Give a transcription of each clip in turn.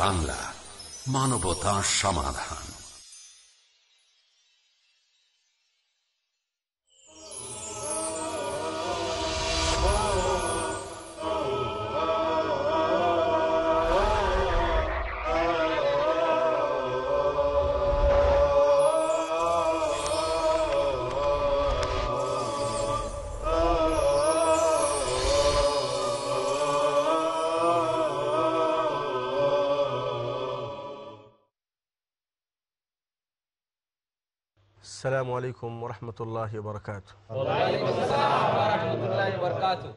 বাংলা মানবতা সমাধান السلام عليكم ورحمة الله وبركاته وعليكم السلام ورحمة الله وبركاته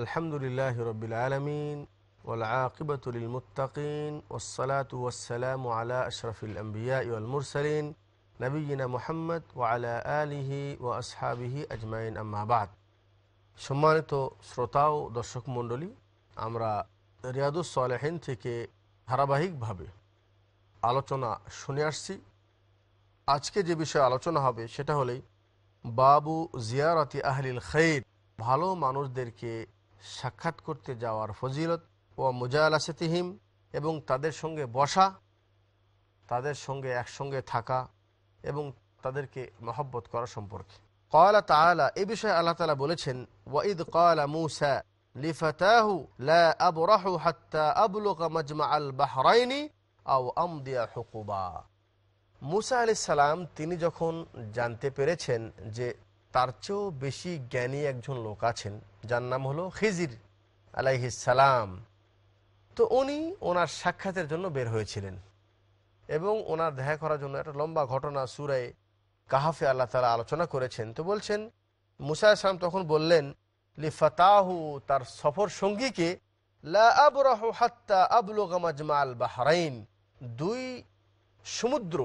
الحمد لله رب العالمين والعاقبة للمتقين والصلاة والسلام على أشرف الأنبياء والمرسلين نبينا محمد وعلى آله وأصحابه أجمعين أما بعد সম্মানিত سرطاو درشق مندولي মণ্ডলী আমরা রিয়াদুস সলেহীন থেকে ধারাবাহিকভাবে আলোচনা শুনে আসছি আজকে যে বিষয়ে আলোচনা হবে সেটা হলেই বাবু জিয়ারতি আহলিল খৈর ভালো মানুষদেরকে সাক্ষাৎ করতে যাওয়ার ফজিলত ও মুজালাসেতিহিম এবং তাদের সঙ্গে বসা তাদের সঙ্গে একসঙ্গে থাকা এবং তাদেরকে মহব্বত করা সম্পর্কে কয়লা তালা এ বিষয়ে আল্লাহ তালা বলেছেন ওয়াঈদ কয়লা মুসা লিফাতাহু লা আবরাহু হাত্তা আবলুকা মাজমা আল বাহরাইনি আও আমদিয়া হকুবা মুসা আলি সালাম তিনি যখন জানতে পেরেছেন যে তার চেয়েও বেশি জ্ঞানী একজন লোক আছেন যার নাম হলো খিজির সালাম তো উনি ওনার সাক্ষাতের জন্য বের হয়েছিলেন এবং ওনার দেখা করার জন্য একটা লম্বা ঘটনা সুরায় কাহাফে আল্লাহ তালা আলোচনা করেছেন তো বলছেন মুসা আলসালাম তখন বললেন লিফাতাহু তার সফর সঙ্গীকে আবরাহ হাত্তা আল বাহারাইন দুই সমুদ্র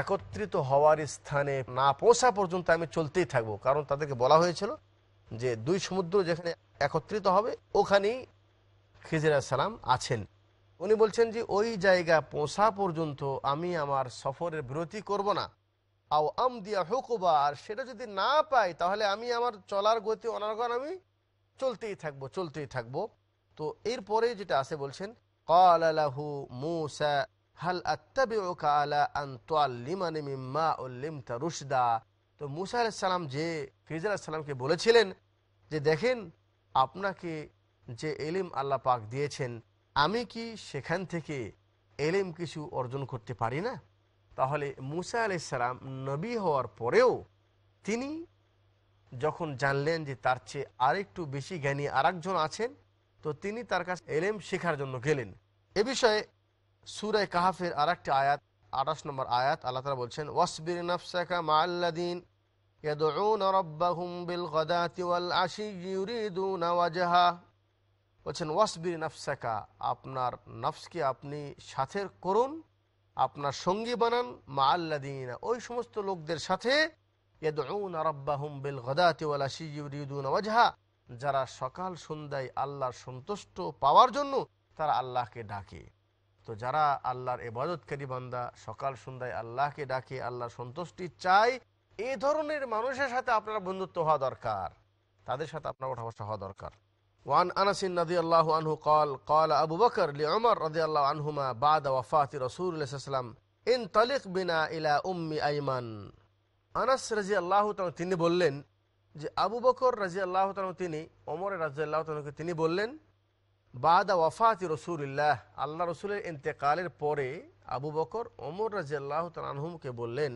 একত্রিত হওয়ার স্থানে না পৌঁছা পর্যন্ত আমি চলতেই থাকবো কারণ তাদেরকে বলা হয়েছিল যে দুই সমুদ্র যেখানে একত্রিত হবে ওখানেই খিজির সালাম আছেন উনি বলছেন যে ওই জায়গা পৌঁছা পর্যন্ত আমি আমার সফরের বিরতি করব না আও আম দিয়া হুকুবা আর সেটা যদি না পাই তাহলে আমি আমার চলার গতি অনার্গণ আমি চলতেই থাকবো চলতেই থাকবো তো এরপরে যেটা আছে বলছেন কালাহু মুসা হাল আত্তাবিউকা আলা আন্তাল্লিমানি মিম্মা উল্লিমতা রুশদা তো মুসা আলাইসাল্লাম যে ফিজ আলাইসাল্লামকে বলেছিলেন যে দেখেন আপনাকে যে এলিম আল্লাহ পাক দিয়েছেন আমি কি সেখান থেকে এলিম কিছু অর্জন করতে পারি না তাহলে মুসা আলাইসাল্লাম নবী হওয়ার পরেও তিনি যখন জানলেন যে তার চেয়ে আরেকটু বেশি জ্ঞানী আরেকজন আছেন তো তিনি তার কাছে এলেম শেখার জন্য গেলেন এ বিষয়ে সুরায় কাহাফের আর একটি আয়াত আঠাশ নম্বর আয়াত আল্লাহ তালা বলছেন ওয়াসবির নফসাকা মাল্লাদিন يدعون বলছেন ওয়াসবির নাফসাকা আপনার নফসকে আপনি সাথে করুন আপনার সঙ্গী বানান মা আল্লাদিন ওই সমস্ত লোকদের সাথে যারা সকাল সন্ধ্যায় আল্লাহর সন্তুষ্ট পাওয়ার জন্য তারা আল্লাহকে ডাকে তো যারা আল্লাহর এবাদতকারী বান্দা সকাল সন্ধ্যায় আল্লাহকে ডাকে আল্লাহ সন্তুষ্টি চাই এ ধরনের মানুষের সাথে আপনার বন্ধুত্ব হওয়া দরকার তাদের সাথে আপনার ওঠা বসা হওয়া দরকার وعن أنس رضي الله عنه قال قال أبو بكر لعمر رضي الله عنهما بعد وفاة رسول الله صلى الله عليه وسلم انطلق بنا إلى أم أيمن আনাস রাজি আল্লাহ তিনি বললেন যে আবু বকর রাজি আল্লাহ তিনি অমর রাজি আল্লাহ তিনি বললেন বাদা ওয়ফাতি রসুল্লাহ আল্লাহ রসুলের ইন্তেকালের পরে আবু বকর ওমর রাজিয়াল্লাহ তালহুমকে বললেন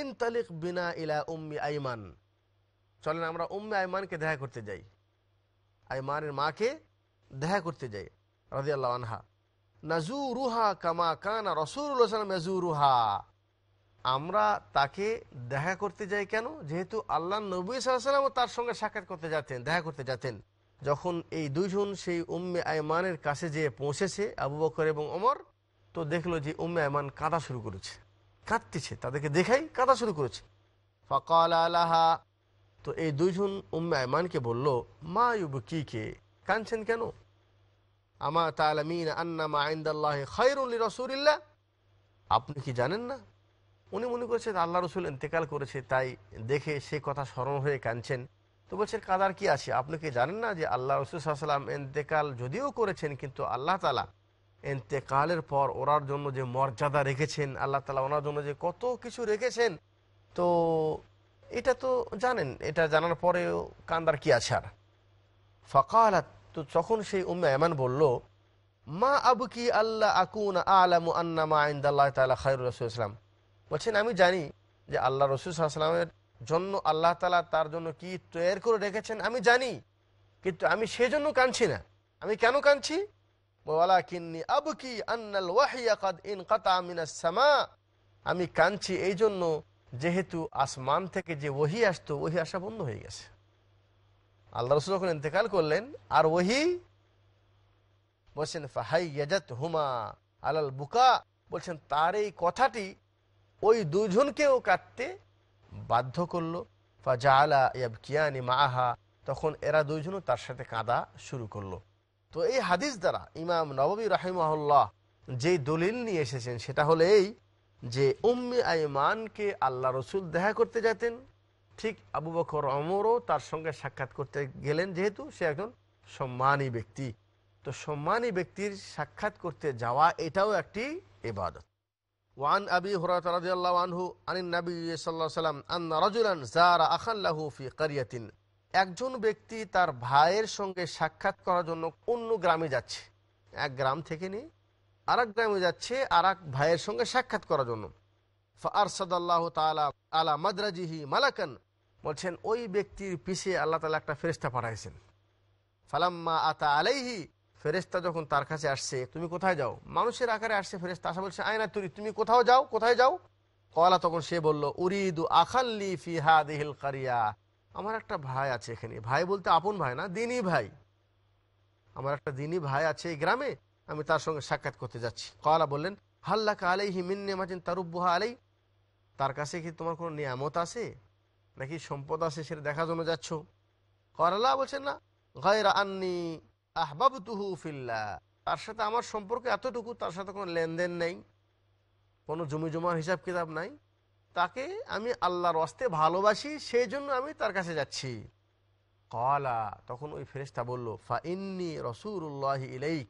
ইনতালিক বিনা ইলা উম্মি আইমান চলেন আমরা উম্মি আইমানকে দেখা করতে যাই আইমানের মাকে দেখা করতে যাই রাজিয়াল্লাহ আনহা নাজু রুহা কামা কানা রসুল্লাহাম মেজু রুহা আমরা তাকে দেখা করতে যাই কেন যেহেতু আল্লাহ নবী সাল্লাম তার সঙ্গে সাক্ষাৎ করতে যাতেন দেখা করতে যাতেন যখন এই দুইজন সেই উম্মে আয়মানের কাছে যেয়ে পৌঁছেছে আবু বকর এবং অমর তো দেখলো যে উম্মে আয়মান কাঁদা শুরু করেছে কাঁদতেছে তাদেরকে দেখাই কাঁদা শুরু করেছে ফকাল আলাহা তো এই দুইজন উম্মে আয়মানকে বলল মা ইউব কি কে কাঁদছেন কেন আমা তালামিন আন্না মা আইন্দাল্লাহ খৈরুল্লি রসুলিল্লা আপনি কি জানেন না উনি মনে করেছেন আল্লাহ রসুল ইন্তেকাল করেছে তাই দেখে সে কথা স্মরণ হয়ে কাঁদছেন তো বলছেন কাদার কি আছে আপনি কি জানেন না যে আল্লাহ রসুলাম এন্তেকাল যদিও করেছেন কিন্তু আল্লাহ তালা এন্তেকালের পর ওনার জন্য যে মর্যাদা রেখেছেন আল্লাহ তালা ওনার জন্য যে কত কিছু রেখেছেন তো এটা তো জানেন এটা জানার পরেও কান্দার কি আছে আর ফকালাত তো যখন সেই উম্মা এমন বলল মা আবু কি আল্লাহ আকুন আলম আন্না মা আইন্দাল্লাহ তাল্লাহ খায়ুর রসুল ইসলাম বলছেন আমি জানি যে আল্লাহ রসুল আসলামের জন্য আল্লাহ তালা তার জন্য কি তৈরি করে রেখেছেন আমি জানি কিন্তু আমি সেজন্য কাঁদছি না আমি কেন কাঁদছি আমি কাঁদছি এই জন্য যেহেতু আসমান থেকে যে ওহি আসতো ওহি আসা বন্ধ হয়ে গেছে আল্লাহ রসুল যখন ইন্তেকাল করলেন আর ওহি বলছেন ফাহাইয়াজাত হুমা আলাল বুকা বলছেন তার এই কথাটি ওই দুজনকেও কাটতে বাধ্য করল ফাজা আলা ইয়াবকিয়ানি মাহা তখন এরা দুইজনও তার সাথে কাঁদা শুরু করলো তো এই হাদিস দ্বারা ইমাম নবী রাহিমহল্লাহ যে দলিল নিয়ে এসেছেন সেটা হলো এই যে উম্মি আইমানকে আল্লাহ রসুল দেখা করতে যেতেন ঠিক আবু বকর অমরও তার সঙ্গে সাক্ষাৎ করতে গেলেন যেহেতু সে একজন সম্মানী ব্যক্তি তো সম্মানী ব্যক্তির সাক্ষাৎ করতে যাওয়া এটাও একটি ইবাদত ওয়ান আবি হুরাত রাজিয়াল্লাহ আনহু আনিন নবী সাল্লাহ সাল্লাম আন্না রজুলান জারা আখাল্লাহু ফি কারিয়াতিন একজন ব্যক্তি তার ভাইয়ের সঙ্গে সাক্ষাৎ করার জন্য অন্য গ্রামে যাচ্ছে এক গ্রাম থেকে নি আর গ্রামে যাচ্ছে আর ভাইয়ের সঙ্গে সাক্ষাৎ করার জন্য ফারসাদাল্লাহ তালা আলা মাদ্রাজিহি মালাকান বলছেন ওই ব্যক্তির পিছিয়ে আল্লাহ তালা একটা ফেরিস্তা পাঠাইছেন ফালাম্মা আতা আলাইহি ফেরেস্তা যখন তার কাছে আসছে তুমি কোথায় যাও মানুষের আকারে আসছে ফেরেস্তা আসা বলছে আয়না তুরি তুমি কোথাও যাও কোথায় যাও কয়লা তখন সে বলল উরিদু আখাল্লি ফিহা দিহিল কারিয়া আমার একটা ভাই আছে এখানে ভাই বলতে আপন ভাই না দিনই ভাই আমার একটা দিনই ভাই আছে এই গ্রামে আমি তার সঙ্গে সাক্ষাৎ করতে যাচ্ছি কয়লা বললেন হাল্লাকা আলাই হিমিন্নে মাচিন তারুব্বুহা আলাই তার কাছে কি তোমার কোনো নিয়ামত আছে নাকি সম্পদ আছে সেটা দেখার জন্য যাচ্ছ করালা বলছেন না গায়রা আন্নি তুহু ফিল্লা তার সাথে আমার সম্পর্কে এতটুকু তার সাথে কোনো লেনদেন নেই কোনো জমি জমার হিসাব কিতাব নাই তাকে আমি আল্লাহর অস্তে ভালোবাসি সেই জন্য আমি তার কাছে যাচ্ছি কলা তখন ওই ফেরেস্তা বলল ফা ইন্নি রসুল্লাহ ইলাইক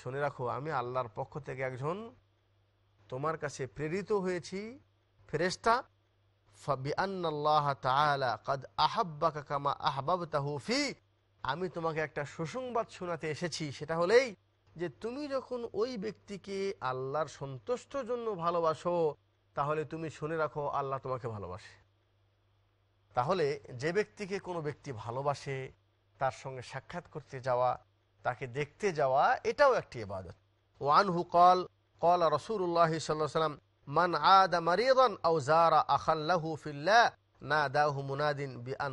শুনে রাখো আমি আল্লাহর পক্ষ থেকে একজন তোমার কাছে প্রেরিত হয়েছি ফেরেস্তা ফা আন্নাল্লাহ তালা কদ আহাব্বাকা কামা আহবাব ফি আমি তোমাকে একটা সুসংবাদ শোনাতে এসেছি সেটা হলেই যে তুমি যখন ওই ব্যক্তিকে আল্লাহর সন্তুষ্ট জন্য ভালোবাসো তাহলে তুমি শুনে রাখো আল্লাহ তোমাকে ভালোবাসে তাহলে যে ব্যক্তিকে কোনো ব্যক্তি ভালোবাসে তার সঙ্গে সাক্ষাৎ করতে যাওয়া তাকে দেখতে যাওয়া এটাও একটি ইবাদত ওয়ান হু কল কল রসুল্লাহ সাল্লাম মান আদা মারিয়ন আউজারা আখাল্লাহু ফিল্লা না দাহু মুনাদিন বি আন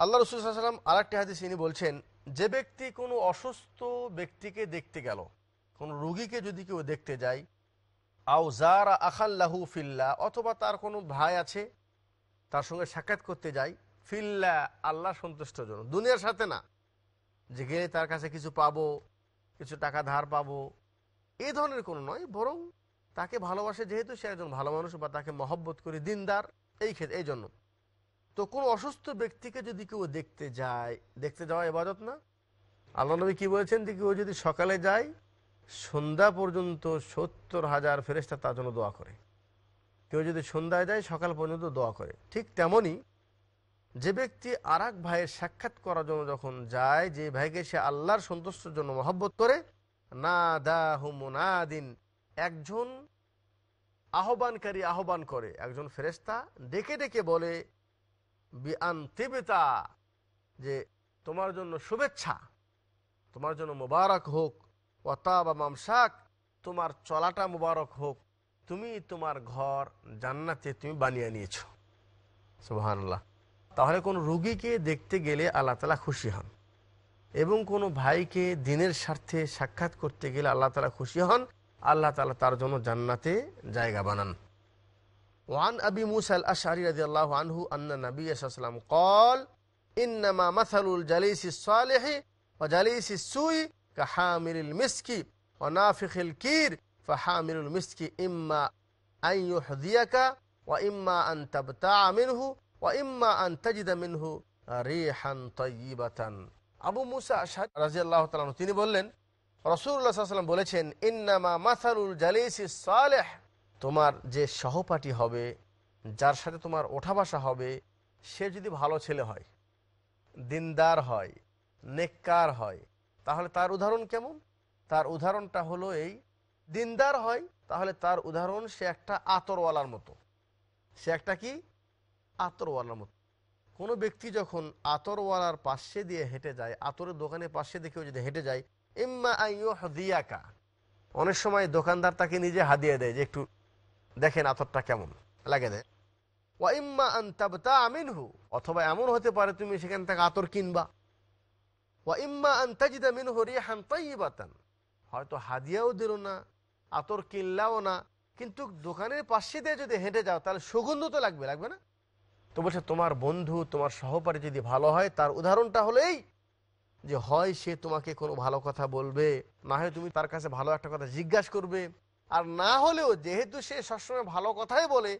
আল্লাহ রসুলাম আর একটি হাদিস ইনি বলছেন যে ব্যক্তি কোনো অসুস্থ ব্যক্তিকে দেখতে গেল কোনো রুগীকে যদি কেউ দেখতে যায় আও জার আখাল্লাহু ফিল্লা অথবা তার কোনো ভাই আছে তার সঙ্গে সাক্ষাৎ করতে যায় ফিল্লা আল্লাহ সন্তুষ্ট জন্য দুনিয়ার সাথে না যে গেলে তার কাছে কিছু পাবো কিছু টাকা ধার পাবো এই ধরনের কোনো নয় বরং তাকে ভালোবাসে যেহেতু সে একজন ভালো মানুষ বা তাকে মহব্বত করি দিনদার এই ক্ষেত্রে এই জন্য তো কোনো অসুস্থ ব্যক্তিকে যদি কেউ দেখতে যায় দেখতে যাওয়া এবাদত না আল্লাহ নবী কী বলেছেন যে কেউ যদি সকালে যায় সন্ধ্যা পর্যন্ত সত্তর হাজার ফেরেস্তা তার জন্য দোয়া করে কেউ যদি সন্ধ্যায় যায় সকাল পর্যন্ত দোয়া করে ঠিক তেমনই যে ব্যক্তি আর এক ভাইয়ের সাক্ষাৎ করার জন্য যখন যায় যে ভাইকে সে আল্লাহর সন্তুষ্টের জন্য মহব্বত করে না দা দিন একজন আহ্বানকারী আহ্বান করে একজন ফেরেস্তা ডেকে ডেকে বলে বিআন্তিবিতা যে তোমার জন্য শুভেচ্ছা তোমার জন্য মোবারক হোক অতা বা মামসাক তোমার চলাটা মোবারক হোক তুমি তোমার ঘর জান্নাতে তুমি বানিয়ে নিয়েছ সুবাহান্লাহ তাহলে কোন রুগীকে দেখতে গেলে আল্লাহ তালা খুশি হন এবং কোনো ভাইকে দিনের স্বার্থে সাক্ষাৎ করতে গেলে আল্লাহ তালা খুশি হন আল্লাহ তালা তার জন্য জান্নাতে জায়গা বানান وعن أبي موسى الأشعري رضي الله عنه أن النبي صلى الله عليه وسلم قال إنما مثل الجليس الصالح وجليس السوء كحامل المسك ونافخ الكير فحامل المسك إما أن يحذيك وإما أن تبتاع منه وإما أن تجد منه ريحا طيبة أبو موسى رضي الله عنه تيني بولن رسول الله صلى الله عليه وسلم বলেছেন إنما مثل الجليس الصالح তোমার যে সহপাঠী হবে যার সাথে তোমার ওঠা বাসা হবে সে যদি ভালো ছেলে হয় দিনদার হয় নেককার হয় তাহলে তার উদাহরণ কেমন তার উদাহরণটা হলো এই দিনদার হয় তাহলে তার উদাহরণ সে একটা আতরওয়ালার মতো সে একটা কি আতরওয়ালার মতো কোনো ব্যক্তি যখন আতরওয়ালার পাশে দিয়ে হেঁটে যায় আতরের দোকানের পাশে দেখেও যদি হেঁটে যায় ইম্মা আইয়ো দিয়াকা অনেক সময় দোকানদার তাকে নিজে হাতিয়ে দেয় যে একটু দেখেন আতরটা কেমন লাগে ওয়াইম্মা আন্তাবতা আমিনহু অথবা এমন হতে পারে তুমি সেখান থেকে আতর কিনবা ওয়াইম্মা আন্তাজিদা মিনহু রিহান তাইবাতান হয়তো হাদিয়াও দিল না আতর কিনলাও না কিন্তু দোকানের পাশে দিয়ে যদি হেঁটে যাও তাহলে সুগন্ধ তো লাগবে লাগবে না তো বলছে তোমার বন্ধু তোমার সহপাঠী যদি ভালো হয় তার উদাহরণটা হলো এই যে হয় সে তোমাকে কোনো ভালো কথা বলবে না হয় তুমি তার কাছে ভালো একটা কথা জিজ্ঞাসা করবে আর না হলেও যেহেতু সে সবসময় ভালো কথাই বলে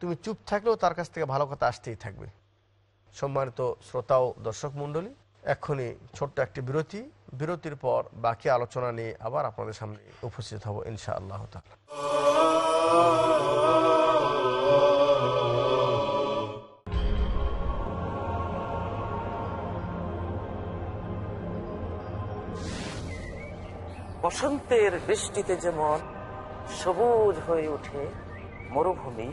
তুমি চুপ থাকলেও তার কাছ থেকে ভালো কথা আসতেই থাকবে সম্মানিত শ্রোতা ও দর্শক মন্ডলী এক্ষুনি ছোট্ট একটি বিরতি বিরতির পর বাকি আলোচনা নিয়ে আবার আপনাদের সামনে উপস্থিত হব ইনশা আল্লাহ তালা বসন্তের বৃষ্টিতে যেমন সবুজ হয়ে ওঠে মরুভূমি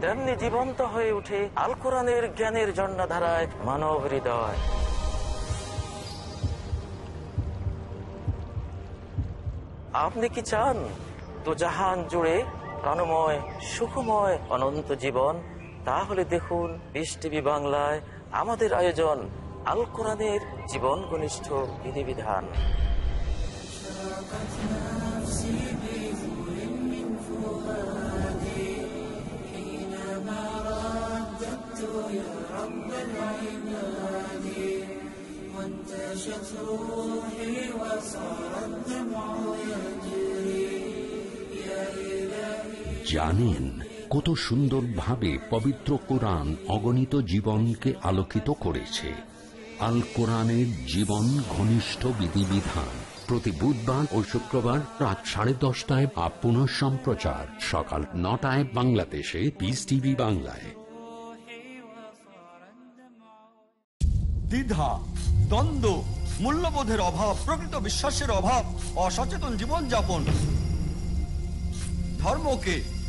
তেমনি জীবন্ত হয়ে উঠে আল কোরআনের জ্ঞানের জন্মধারায় মানব হৃদয় আপনি কি চান তো জাহান জুড়ে প্রাণময় সুখময় অনন্ত জীবন তাহলে দেখুন বিশ টিভি বাংলায় আমাদের আয়োজন আল কোরআনের জীবন ঘনিষ্ঠ বিধিবিধান জানেন কত সুন্দরভাবে পবিত্র কোরআন অগণিত জীবনকে আলোকিত করেছে আল কোরআনের জীবন ঘনিষ্ঠ বিধিবিধান প্রতি বুধবার ও শুক্রবার রাত সাড়ে দশটায় বা পুনঃ সম্প্রচার সকাল নটায় বাংলাদেশে পিস টিভি বাংলায় দ্বিধা দ্বন্দ্ব মূল্যবোধের অভাব প্রকৃত বিশ্বাসের অভাব অসচেতন জীবনযাপন ধর্মকে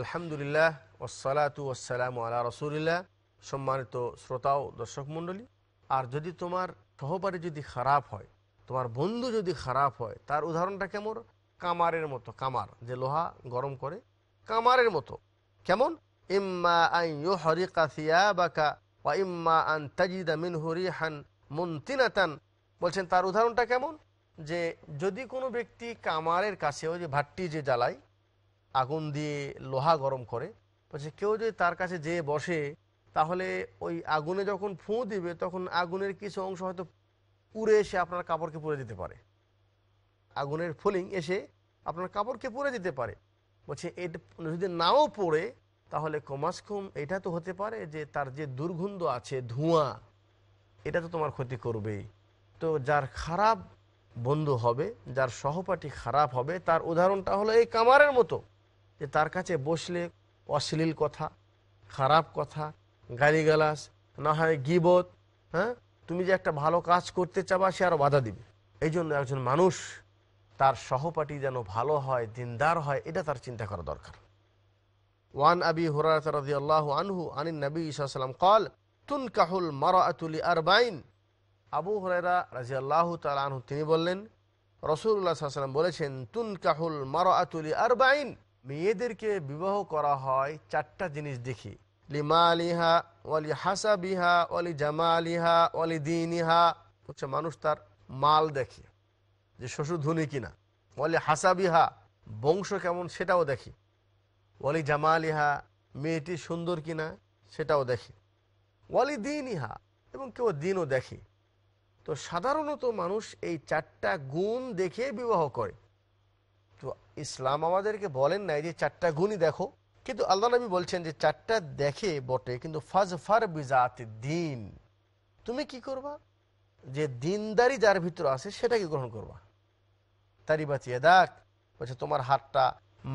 আলহামদুলিল্লাহ ওসালাত ওসালাম আল্লাহ রসুলিল্লাহ সম্মানিত শ্রোতাও দর্শক মণ্ডলী আর যদি তোমার সহপাঠী যদি খারাপ হয় তোমার বন্ধু যদি খারাপ হয় তার উদাহরণটা কেমন কামারের মতো কামার যে লোহা গরম করে কামারের মতো কেমন ইম্মা আন ইউহরিকা সিয়াবাকা ওয়া ইম্মা আন তাজিদা মিনহু রিহান মুনতিনাতান বলছেন তার উদাহরণটা কেমন যে যদি কোনো ব্যক্তি কামারের কাছে ওই যে ভাট্টি যে জ্বালায় আগুন দিয়ে লোহা গরম করে বলছে কেউ যদি তার কাছে যেয়ে বসে তাহলে ওই আগুনে যখন ফু দিবে তখন আগুনের কিছু অংশ হয়তো পুড়ে এসে আপনার কাপড়কে পুড়ে দিতে পারে আগুনের ফুলিং এসে আপনার কাপড়কে পুড়ে দিতে পারে বলছে এটা যদি নাও পড়ে তাহলে কমাস কম এটা তো হতে পারে যে তার যে দুর্গন্ধ আছে ধোঁয়া এটা তো তোমার ক্ষতি করবেই তো যার খারাপ বন্ধু হবে যার সহপাঠী খারাপ হবে তার উদাহরণটা হলো এই কামারের মতো যে তার কাছে বসলে অশ্লীল কথা খারাপ কথা গালিগালাস না হয় গিবত হ্যাঁ তুমি যে একটা ভালো কাজ করতে চাবা সে আরও বাধা দিবে এই জন্য একজন মানুষ তার সহপাঠী যেন ভালো হয় দিনদার হয় এটা তার চিন্তা করা দরকার ওয়ান আবি হুরাত রাজি আল্লাহ আনহু আনিন নবী ইসাল্লাম কল তুন কাহুল মারাতুলি আরবাইন আবু হরাইরা রাজি আল্লাহ তাল আনহু তিনি বললেন রসুল্লাহ সাল্লাম বলেছেন তুন কাহুল আতুলি আরবাইন মেয়েদেরকে বিবাহ করা হয় চারটা জিনিস দেখি লিমা আলিহা ওয়ালি অলি বিহা অলি জামা হচ্ছে মানুষ তার মাল দেখে যে শ্বশুর ধনী কিনা ওয়ালি হাসাবিহা বংশ কেমন সেটাও দেখি ওয়ালি জামা আলিহা মেয়েটি সুন্দর কিনা সেটাও দেখি ওয়ালি দিন ইহা এবং কেউ দিনও দেখে তো সাধারণত মানুষ এই চারটা গুণ দেখে বিবাহ করে ইসলাম আমাদেরকে বলেন নাই যে চারটা গুণই দেখো কিন্তু আল্লাহ নবী বলছেন যে চারটা দেখে বটে কিন্তু ফাজফার বিজাত দিন তুমি কি করবা যে দিনদারি যার ভিতরে আছে সেটাকে গ্রহণ করবা তারি বাঁচিয়ে দেখ বলছে তোমার হাতটা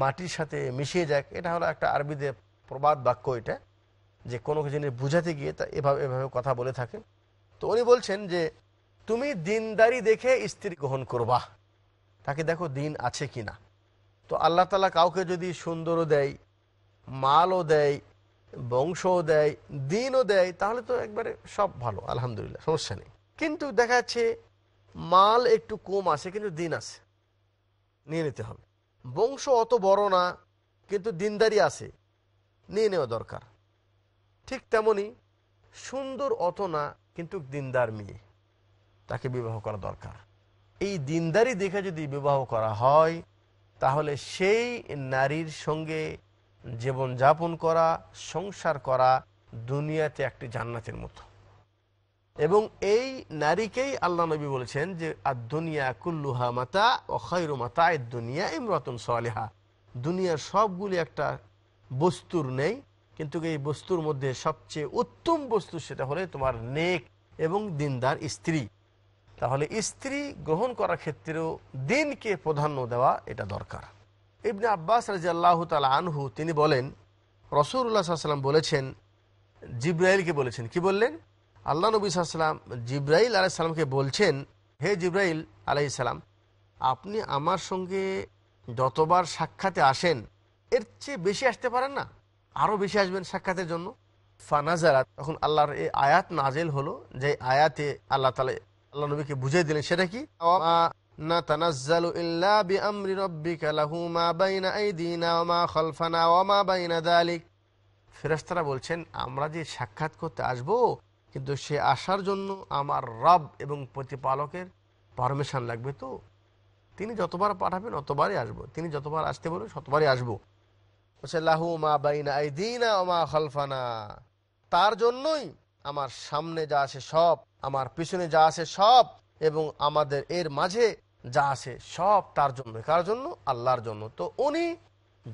মাটির সাথে মিশিয়ে যাক এটা হলো একটা আরবিদের প্রবাদ বাক্য এটা যে কোনো জিনিস বুঝাতে গিয়ে তা এভাবে এভাবে কথা বলে থাকে তো উনি বলছেন যে তুমি দিনদারি দেখে স্ত্রী গ্রহণ করবা তাকে দেখো দিন আছে কি না তো আল্লাহ তালা কাউকে যদি সুন্দরও দেয় মালও দেয় বংশও দেয় দিনও দেয় তাহলে তো একবারে সব ভালো আলহামদুলিল্লাহ সমস্যা নেই কিন্তু দেখা যাচ্ছে মাল একটু কম আছে কিন্তু দিন আছে নিয়ে নিতে হবে বংশ অত বড় না কিন্তু দিনদারি আছে নিয়ে নেওয়া দরকার ঠিক তেমনি সুন্দর অত না কিন্তু দিনদার মেয়ে তাকে বিবাহ করা দরকার এই দিনদারি দেখে যদি বিবাহ করা হয় তাহলে সেই নারীর সঙ্গে জীবনযাপন করা সংসার করা দুনিয়াতে একটি জান্নাতের মতো এবং এই নারীকেই আল্লাহ নবী বলেছেন যে আর দুনিয়া কুল্লুহা মাতা ও খৈর মাতা এর দুনিয়া রতন সালেহা দুনিয়ার সবগুলি একটা বস্তুর নেই কিন্তু এই বস্তুর মধ্যে সবচেয়ে উত্তম বস্তু সেটা হলে তোমার নেক এবং দিনদার স্ত্রী তাহলে স্ত্রী গ্রহণ করার ক্ষেত্রেও দিনকে প্রাধান্য দেওয়া এটা দরকার ইবনে আব্বাস আল্লাহ তালা আনহু তিনি বলেন রসুল্লাহ সাল্লাম বলেছেন জিব্রাইলকে বলেছেন কি বললেন আল্লাহ নবী সাল্লাম জিব্রাইল আলাইসাল্লামকে বলছেন হে জিব্রাইল আলাইসাল্লাম আপনি আমার সঙ্গে যতবার সাক্ষাতে আসেন এর চেয়ে বেশি আসতে পারেন না আরও বেশি আসবেন সাক্ষাতের জন্য ফানাজারাত তখন আল্লাহর এই আয়াত নাজেল হলো যে আয়াতে আল্লাহ তালা আল্লাহ নবীকে বুঝিয়ে দিলেন সেটা কি না তানাজ্জালু ইল্লা বিআমরি রাব্বিকা লাহু মা বাইনা আইদিনা ওয়া মা খালফানা ওয়া মা বাইনা যালিক ফেরেশতারা বলছেন আমরা যে সাক্ষাৎ করতে আসব কিন্তু সে আসার জন্য আমার রব এবং প্রতিপালকের পারমিশন লাগবে তো তিনি যতবার পাঠাবেন অতবারই আসব তিনি যতবার আসতে বলবেন ততবারই আসব বলছে লাহু মা বাইনা আইদিনা ওয়া মা খালফানা তার জন্যই আমার সামনে যা আছে সব আমার পিছনে যা আছে সব এবং আমাদের এর মাঝে যা আছে সব তার জন্য কার জন্য আল্লাহর জন্য তো উনি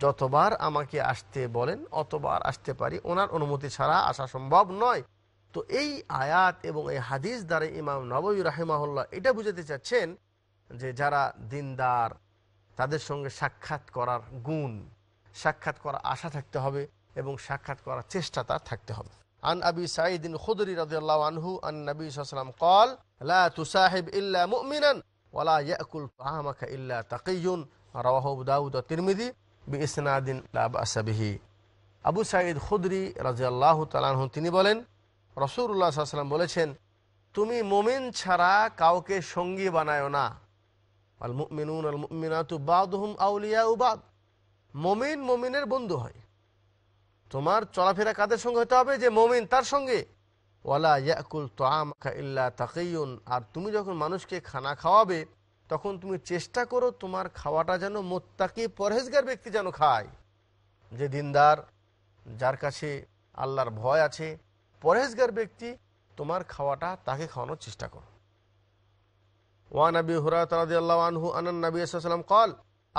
যতবার আমাকে আসতে বলেন অতবার আসতে পারি ওনার অনুমতি ছাড়া আসা সম্ভব নয় তো এই আয়াত এবং এই হাদিস দ্বারা ইমাম নবী রাহেমাহুল্লাহ এটা বুঝাতে চাচ্ছেন যে যারা দিনদার তাদের সঙ্গে সাক্ষাৎ করার গুণ সাক্ষাৎ করার আশা থাকতে হবে এবং সাক্ষাৎ করার চেষ্টা তার থাকতে হবে আন আবি সাঈদিন খুদরি রাদিয়াল্লাহু আনহু আন নবী সাল্লাম কল লা তুসাহিব ইল্লা মুমিনান ওয়ালা ইয়াকুল তাআমাকা ইল্লা তাকিয়ুন রাওয়াহু দাউদ ওয়া তিরমিজি বিইসনাদিন লা বাসা বিহি আবু সাঈদ খুদরি রাদিয়াল্লাহু তাআলা আনহু তিনি বলেন রাসূলুল্লাহ সাল্লাল্লাহু আলাইহি বলেছেন তুমি মুমিন ছাড়া কাউকে সঙ্গী বানায় না আল মুমিনুন আল মুমিনাতু বাদুহুম আউলিয়া উবাদ মমিন মুমিনের বন্ধু হয় তোমার চলাফেরা কাদের সঙ্গে হতে হবে যে মমিন তার সঙ্গে ওয়ালা ইয়াকুল আর তুমি যখন মানুষকে খানা খাওয়াবে তখন তুমি চেষ্টা করো তোমার খাওয়াটা যেন মোত্তাকি পরহেজগার ব্যক্তি যেন খায় যে দিনদার যার কাছে আল্লাহর ভয় আছে পরহেজগার ব্যক্তি তোমার খাওয়াটা তাকে খাওয়ানোর চেষ্টা করো ওয়ান আবি আনহু সাল্লাম কল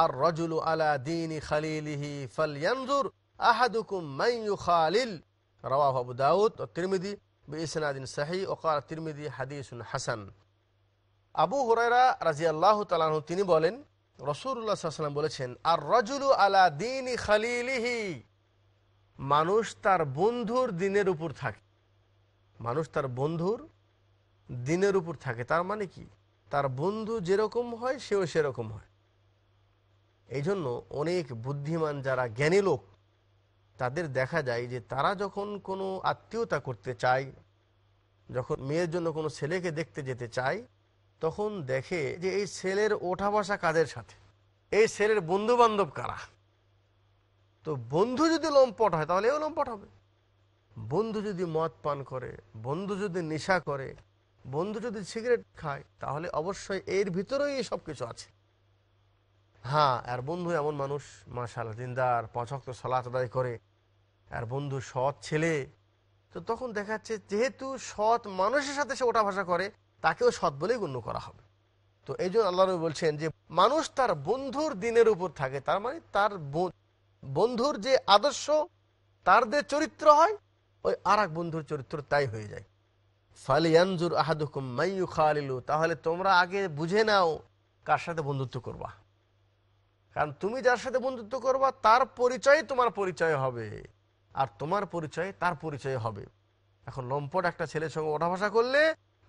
আর রজুল আলা দিন খালিলিহি ফাল ইয়ানজুর দাউদ ও সাহি ওকার হাদিসুন হাসান আবু তিনি বলেন রসুল্লাহ বলেছেন আর রজুলু আলা মানুষ তার বন্ধুর দিনের উপর থাকে মানুষ তার বন্ধুর দিনের উপর থাকে তার মানে কি তার বন্ধু যেরকম হয় সেও সেরকম হয় এই জন্য অনেক বুদ্ধিমান যারা জ্ঞানী লোক তাদের দেখা যায় যে তারা যখন কোনো আত্মীয়তা করতে চায় যখন মেয়ের জন্য কোনো ছেলেকে দেখতে যেতে চায় তখন দেখে যে এই ছেলের ওঠা বসা কাদের সাথে এই ছেলের বন্ধু বান্ধব কারা তো বন্ধু যদি লম্পট হয় তাহলে এও লম্পট হবে বন্ধু যদি মদ পান করে বন্ধু যদি নেশা করে বন্ধু যদি সিগারেট খায় তাহলে অবশ্যই এর ভিতরেই সব কিছু আছে হ্যাঁ আর বন্ধু এমন মানুষ মাশাল দিনদার পাঁচক্ত সলাচ করে আর বন্ধু সৎ ছেলে তো তখন দেখাচ্ছে যেহেতু সৎ মানুষের সাথে সে ওটা ভাষা করে তাকেও সৎ বলেই গণ্য করা হবে তো এই জন্য আল্লাহ বলছেন যে মানুষ তার বন্ধুর দিনের উপর থাকে তার মানে তার বন্ধুর যে আদর্শ তার যে চরিত্র হয় ওই আর বন্ধুর চরিত্র তাই হয়ে যায় ফালিয়ানজুর আহাদুকুম মাইয়ু খালিলু তাহলে তোমরা আগে বুঝে নাও কার সাথে বন্ধুত্ব করবা কারণ তুমি যার সাথে বন্ধুত্ব করবা তার পরিচয় তোমার পরিচয় হবে আর তোমার পরিচয় তার পরিচয় হবে এখন লম্পট একটা ছেলের সঙ্গে ওঠা ভাষা করলে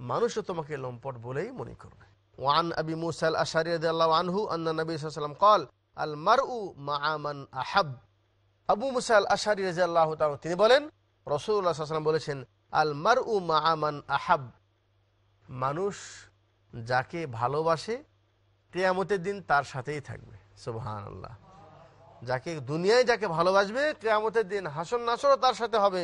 মানুষও তোমাকে লম্পট বলেই মনে করবে ওয়ান আবি মুসাল আশারি আনহু আন্না নবী সাল্লাম কল আল মার উ আহাব আবু মুসাল আশারি রাজিয়াল্লাহ তিনি বলেন রসুল্লাহ বলেছেন আল উ মাআমান আহাব মানুষ যাকে ভালোবাসে কেয়ামতের দিন তার সাথেই থাকবে সুবহান আল্লাহ যাকে দুনিয়ায় যাকে ভালোবাসবে কেয়ামতের দিন হাসন নাসরও তার সাথে হবে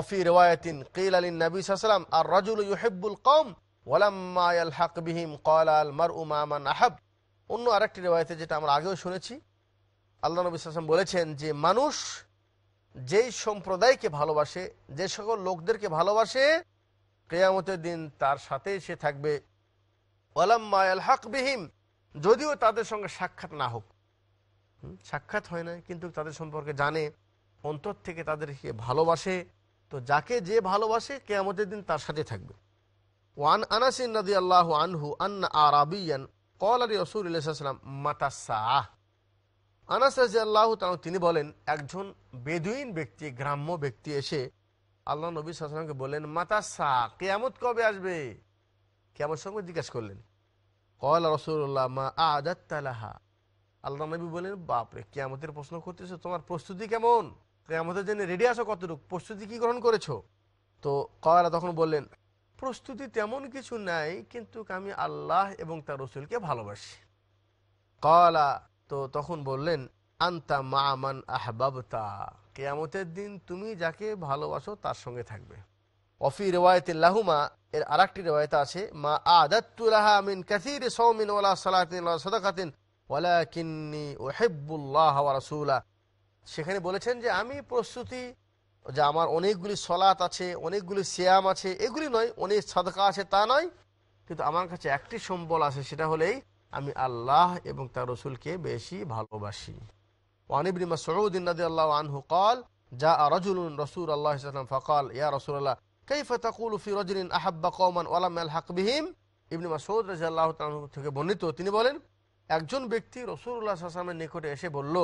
অফি রেওয়ায়তিন কেইল আলী নবী সালাম আর রাজুল ইউহেব্বুল কম ওয়ালাম্মায়াল হাক বিহিম কয়াল আল মার উমামান আহাব অন্য আরেকটি রেওয়ায়তে যেটা আমরা আগেও শুনেছি আল্লাহ নবী সালাম বলেছেন যে মানুষ যেই সম্প্রদায়কে ভালোবাসে যে সকল লোকদেরকে ভালোবাসে কেয়ামতের দিন তার সাথে সে থাকবে ওয়ালাম্মায়াল হাক বিহিম যদিও তাদের সঙ্গে সাক্ষাৎ না হোক সাক্ষাৎ হয় না কিন্তু তাদের সম্পর্কে জানে অন্তর থেকে তাদেরকে ভালোবাসে তো যাকে যে ভালোবাসে কেয়ামতের দিন তার সাথে থাকবে ওয়ান আনাসিন নদী আল্লাহ আনহু আন্না আবিয়ান কল আলী রসুল ইসলাম মাতাসা আনাস আল্লাহ তিনি বলেন একজন বেদুইন ব্যক্তি গ্রাম্য ব্যক্তি এসে আল্লাহ নবী সালামকে বললেন মাতাসা কেয়ামত কবে আসবে কেয়ামত সঙ্গে জিজ্ঞাসা করলেন কল রসুল্লাহ মা আদাত্তালাহা আল্লাহ নবী বলেন বাপরে কেয়ামতের প্রশ্ন করতেছো তোমার প্রস্তুতি কেমন কেয়ামতের জন্য রেডি আছো কতটুকু প্রস্তুতি কি গ্রহণ করেছো তো কয়ালা তখন বললেন প্রস্তুতি তেমন কিছু নাই কিন্তু আমি আল্লাহ এবং তার রসুলকে ভালোবাসি কয়ালা তো তখন বললেন আন্তা মামান আহবাবতা কেয়ামতের দিন তুমি যাকে ভালোবাসো তার সঙ্গে থাকবে অফি রেওয়ায়তে লাহুমা এর আর একটি রেওয়ায়তা আছে মা আদাত্তুলাহা মিন কাসির সৌমিন ওলা সালাতিন সদাকাতিন ওয়ালাকিন্নি ওহেবুল্লাহ রাসুল্লাহ সেখানে বলেছেন যে আমি প্রস্তুতি যে আমার অনেকগুলি সলাত আছে অনেকগুলি শ্যাম আছে এগুলি নয় অনেক সাদকা আছে তা নয় কিন্তু আমার কাছে একটি সম্বল আছে সেটা হলেই আমি আল্লাহ এবং তার রসুলকে বেশি ভালোবাসি ওয়ানিবনি মাসউদ্দিন রাদি আল্লাহ আনহু কল যা রজুল রসুল আল্লাহ ইসলাম ফকাল ইয়া রসুল্লাহ কৈফ তাকুল ফি রজুলিন আহাব্বা কৌমান ওয়ালাম আল হাকবিহিম ইবনি রাজি আল্লাহ থেকে বর্ণিত তিনি বলেন একজন ব্যক্তি রসুল্লাহ আসলামের নিকটে এসে বলল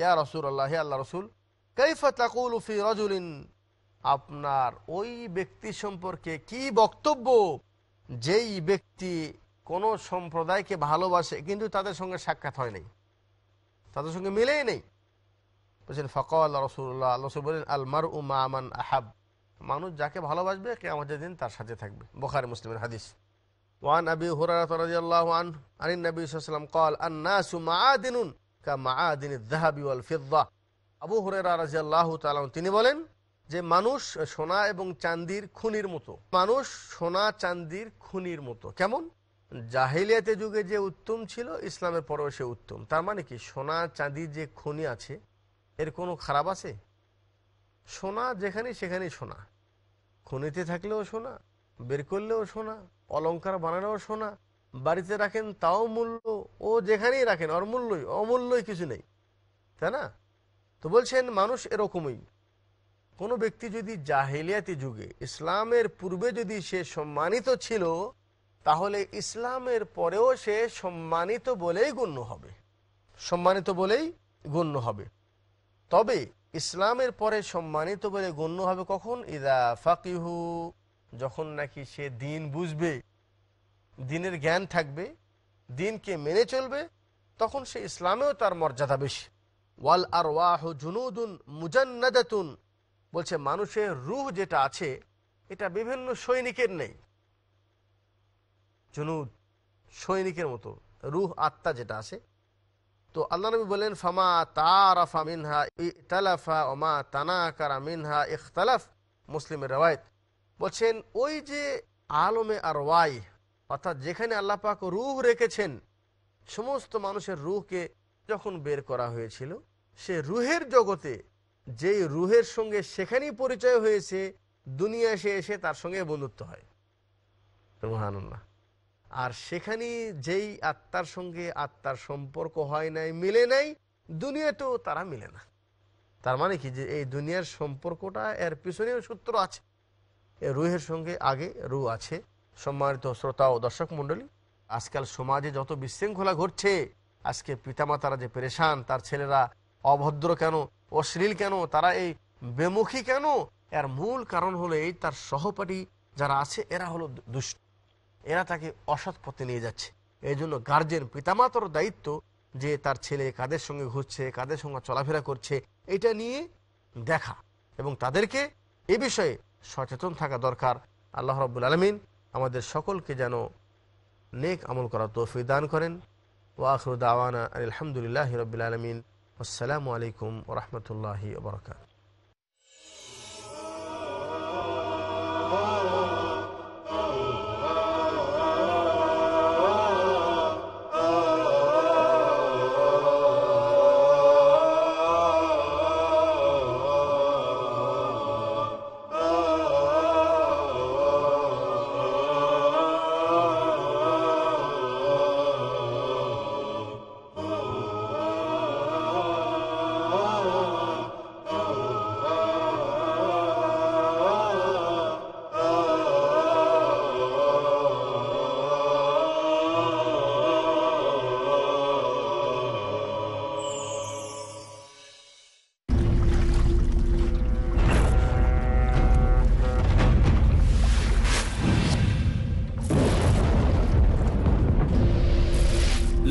ইয়া রসুল আল্লাহ হে আল্লাহ রসুল কৈফা তাকুল রজুলিন আপনার ওই ব্যক্তি সম্পর্কে কি বক্তব্য যেই ব্যক্তি কোনো সম্প্রদায়কে ভালোবাসে কিন্তু তাদের সঙ্গে সাক্ষাৎ হয় নাই তাদের সঙ্গে মিলেই নেই বলছেন ফকল রসুল্লাহ রসুল বলেন আলমার উমা আমান আহাব মানুষ যাকে ভালোবাসবে কে আমাদের দিন তার সাথে থাকবে বোখারি মুসলিমের হাদিস وعن أبي هريرة رضي الله عنه عن النبي صلى الله عليه وسلم قال الناس معادن كمعادن الذهب والفضة আবু হুরেরা রাজি আল্লাহ তিনি বলেন যে মানুষ সোনা এবং চান্দির খুনির মতো মানুষ সোনা চান্দির খুনির মতো কেমন জাহিলিয়াতে যুগে যে উত্তম ছিল ইসলামের পরেও সে উত্তম তার মানে কি সোনা চাঁদির যে খুনি আছে এর কোনো খারাপ আছে সোনা যেখানে সেখানেই সোনা খুনিতে থাকলেও সোনা বের করলেও সোনা অলঙ্কার বানানোও সোনা বাড়িতে রাখেন তাও মূল্য ও যেখানেই রাখেন অমূল্যই অমূল্যই কিছু নেই তাই না তো বলছেন মানুষ এরকমই কোনো ব্যক্তি যদি জাহেলিয়াতি যুগে ইসলামের পূর্বে যদি সে সম্মানিত ছিল তাহলে ইসলামের পরেও সে সম্মানিত বলেই গণ্য হবে সম্মানিত বলেই গণ্য হবে তবে ইসলামের পরে সম্মানিত বলে গণ্য হবে কখন ইদা ফাকিহু যখন নাকি সে দিন বুঝবে দিনের জ্ঞান থাকবে দিনকে মেনে চলবে তখন সে ইসলামেও তার মর্যাদা বেশি ওয়াল আর ওয়াহ জুনুদুন মুজান্নাদাতুন বলছে মানুষের রুহ যেটা আছে এটা বিভিন্ন সৈনিকের নেই জুনুদ সৈনিকের মতো রুহ আত্মা যেটা আছে তো আল্লাহ নবী বলেন ফামা তারাফা মিনহা ইতালাফা ওমা তানা কারা মিনহা ইখতালাফ মুসলিমের রেওয়ায়ত বলছেন ওই যে আলমে আর ওয়াই অর্থাৎ যেখানে আল্লাপাক রুহ রেখেছেন সমস্ত মানুষের রুহকে যখন বের করা হয়েছিল সে রুহের জগতে যেই রুহের সঙ্গে সেখানেই পরিচয় হয়েছে দুনিয়া এসে এসে তার সঙ্গে বন্ধুত্ব হয় আর সেখানে যেই আত্মার সঙ্গে আত্মার সম্পর্ক হয় নাই মিলে নাই দুনিয়াতেও তারা মিলে না তার মানে কি যে এই দুনিয়ার সম্পর্কটা এর পিছনেও সূত্র আছে রুহের সঙ্গে আগে রু আছে সম্মানিত শ্রোতা ও দর্শক মণ্ডলী আজকাল সমাজে যত বিশৃঙ্খলা ঘটছে আজকে পিতামাতারা যে পরেশান তার ছেলেরা অভদ্র কেন অশ্লীল কেন তারা এই বেমুখী কেন এর মূল কারণ হলো এই তার সহপাঠী যারা আছে এরা হলো দুষ্ট এরা তাকে অসৎ পথে নিয়ে যাচ্ছে এই জন্য গার্জেন পিতামাতার দায়িত্ব যে তার ছেলে কাদের সঙ্গে ঘুরছে কাদের সঙ্গে চলাফেরা করছে এটা নিয়ে দেখা এবং তাদেরকে এ বিষয়ে সচেতন থাকা দরকার আল্লাহ রব্বুল আলমিন আমাদের সকলকে যেন নেক আমল করার তৌফি দান করেন ওয়াখরুদ আওয়ানা আলহামদুলিল্লাহ রবিল আলমিন আসসালামু আলাইকুম রহমতুল্লাহি ওবরাকাত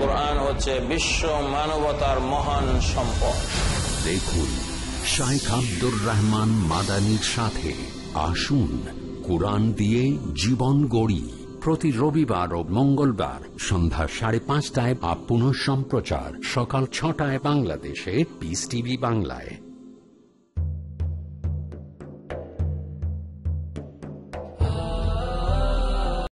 কোরআন হচ্ছে বিশ্ব মানবতার মহান সম্পদ দেখুন শাইখ আব্দুর রহমান মাদানির সাথে আসুন কোরআন দিয়ে জীবন গড়ি প্রতি রবিবার ও মঙ্গলবার সন্ধ্যা সাড়ে পাঁচটায় আপ সম্প্রচার সকাল ছটায় বাংলাদেশে পিস টিভি বাংলায়